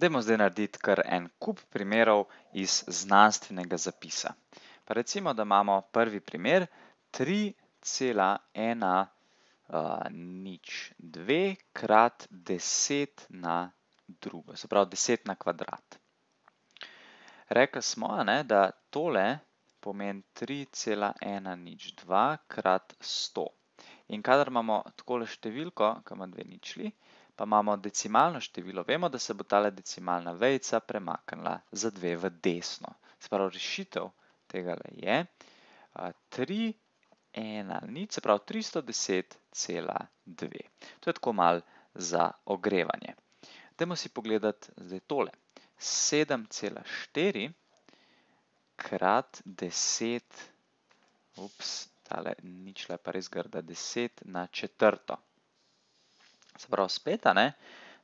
Dajmo zdaj narediti kar en kup primerov iz znanstvenega zapisa. Pa recimo, da imamo prvi primer 3,1 krat 10 na drugo, se pravi 10 na kvadrat. Rekli smo, da tole pomeni 3,1 krat 100. In kadar imamo takole številko, ki ima dve ničli, pa imamo decimalno število, vemo, da se bo tale decimalna vejca premaknila za dve v desno. Spravo rešitev tega je 3, 1, nič, se pravi 310,2. To je tako malo za ogrevanje. Dajmo si pogledati zdaj tole. 7,4 krat 10, ups, tale nič lepa res grda, 10 na četrto se pravi spet, ne,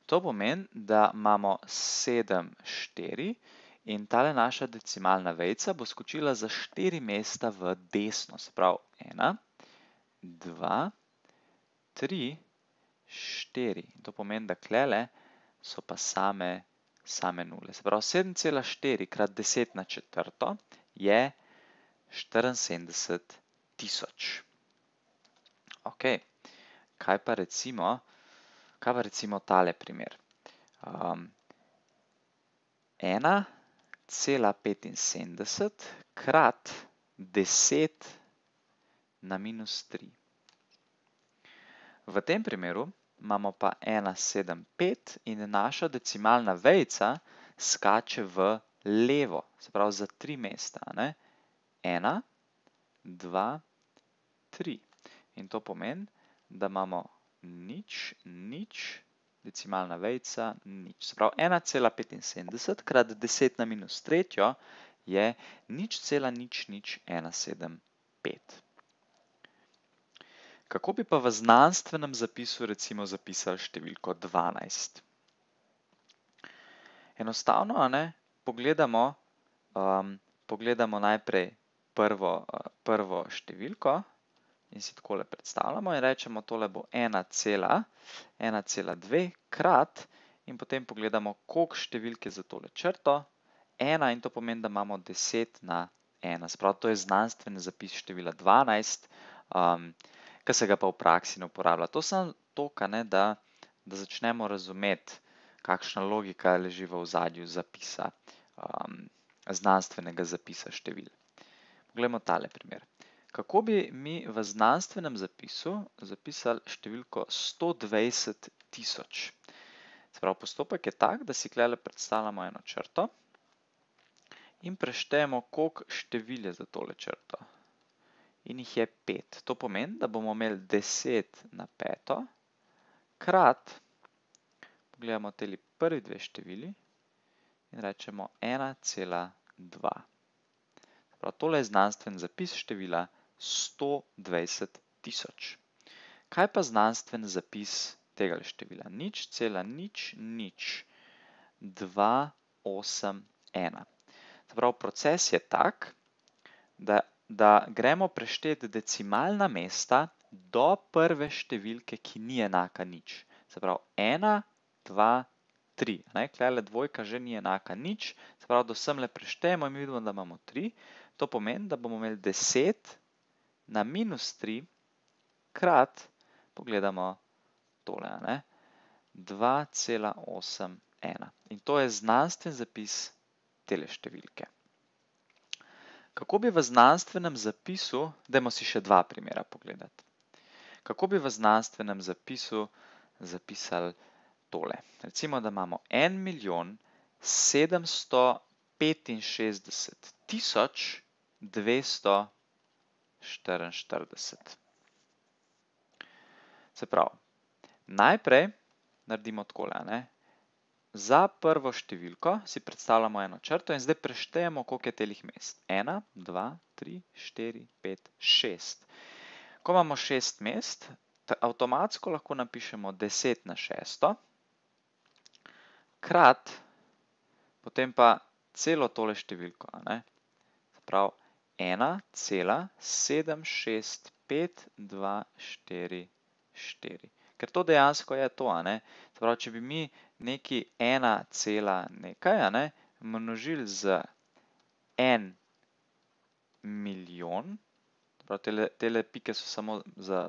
to pomeni, da imamo 7, 4 in tale naša decimalna vejca bo skočila za 4 mesta v desno, se pravi 1, 2, 3, 4. To pomeni, da klele so pa same, same nule. Se pravi 7,4 krat 10 na četrto je 74 tisoč. Ok, kaj pa recimo 7, Kaj pa recimo tale primer? Um, ehm, 1,75 krat 10 na minus 3. V tem primeru imamo pa 1,75 in naša decimalna vejca skače v levo, se pravi za tri mesta. 1, 2, 3. In to pomeni, da imamo nič, nič, decimalna vejca, nič. Se pravi, 1,75 krat 10 na minus tretjo je nič cela nič nič 1,75. Kako bi pa v znanstvenem zapisu recimo zapisali številko 12? Enostavno, ne, pogledamo, um, pogledamo najprej prvo, eh, prvo številko, in si tako le predstavljamo in rečemo, tole bo 1,2 krat in potem pogledamo, koliko številke za tole črto, 1 in to pomeni, da imamo 10 na 1. Spravo, to je znanstven zapis števila 12, um, ki se ga pa v praksi ne uporablja. To sem toka, da začnemo razumeti, kakšna logika leži v vzadju zapisa, um, znanstvenega zapisa števil. Poglejmo tale primer. 1,2. Kako bi mi v znanstvenem zapisu zapisali številko 120 tisoč? Spravo, postopek je tak, da si kljele predstavljamo eno črto in preštejemo, koliko števil je za tole črto. In jih je pet. To pomeni, da bomo imeli deset na peto, krat, pogledamo teli prvi dve števili in rečemo 1,2. Spravo, tole je znanstven zapis števila 1,2. 120 tisoč. Kaj pa znanstven zapis tega števila? Nič, cela nič, nič, 2, 8, 1. Zaprav, proces je tak, da, da gremo prešteti decimalna mesta do prve številke, ki ni enaka nič. Zaprav, 1, 2, 3. Najkljale dvojka že ni enaka nič. Zaprav, da sem le preštejemo in vidimo, da imamo 3. To pomeni, da bomo imeli 10 tisoč na minus 3 krat, pogledamo tole, 2,81. In to je znanstven zapis tele številke. Kako bi v znanstvenem zapisu, dajmo si še dva primera pogledati, kako bi v znanstvenem zapisu zapisali tole. Recimo, da imamo 1 milijon 765 tisoč 200 milijon. 44. Se pravi, najprej naredimo takole. Za prvo številko si predstavljamo eno črto in zdaj preštejemo, koliko je telih mest. 1, 2, 3, 4, 5, 6. Ko imamo 6 mest, avtomatsko lahko napišemo 10 na 6. Krat, potem pa celo tole številko. Se pravi, 1,765244. Ker to dejansko je to. Pravi, če bi mi neki 1, nekaj ne, množili z en milijon, pravi, tele, tele pike so samo za,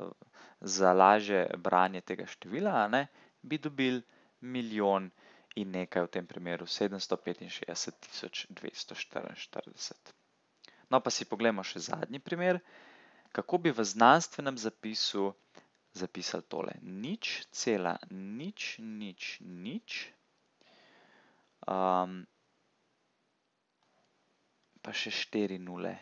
za laže branje tega števila, ne, bi dobili milijon. In nekaj v tem primeru 765 244. No, pa si pogledamo še zadnji primer, kako bi v znanstvenem zapisu zapisali tole. Nič, cela, nič, nič, nič. Um, pa še štiri nule,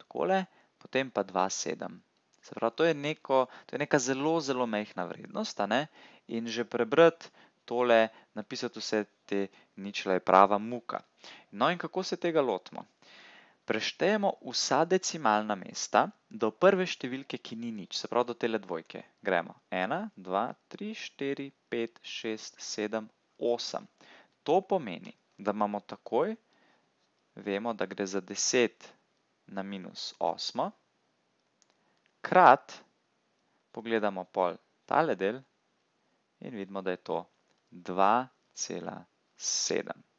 takole, potem pa dva sedem. Zaprav, to, je neko, to je neka zelo, zelo mehna vrednost. Ne? In že prebrati tole, napisati vse te ničle, je prava muka. No in kako se tega lotimo? preštejemo vsa decimalna mesta do prve številke, ki ni nič, se pravi do tele dvojke. Gremo 1, 2, 3, 4, 5, 6, 7, 8. To pomeni, da imamo takoj, vemo, da gre za 10 na minus 8, krat, pogledamo pol tale del in vidimo, da je to 2,7.